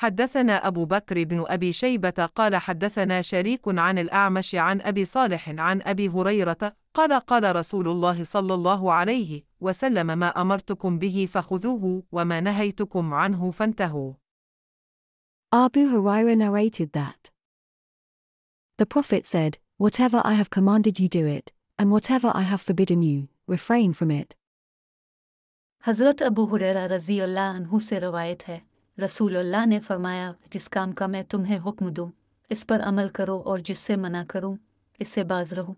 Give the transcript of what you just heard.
حدثنا أبو بكر بن أبي شيبة قال حدثنا شريك عن الأعمش عن أبي صالح عن أبي هريرة قال قال رسول الله صلى الله عليه وسلم ما أمرتكم به فخذوه وما نهيتكم عنه فانتهوا. Abu Huraira narrated that. The Prophet said, Whatever I have commanded you do it, and whatever I have forbidden you, refrain from it. حضرت ابو هريره رضی اللہ عنہ سے روایت ہے रसूलुल्लाह ने फरमाया जिस काम का मैं तुम्हें हुक्म दूँ इस पर अमल करो और जिससे मना करूँ इससे बाज रहो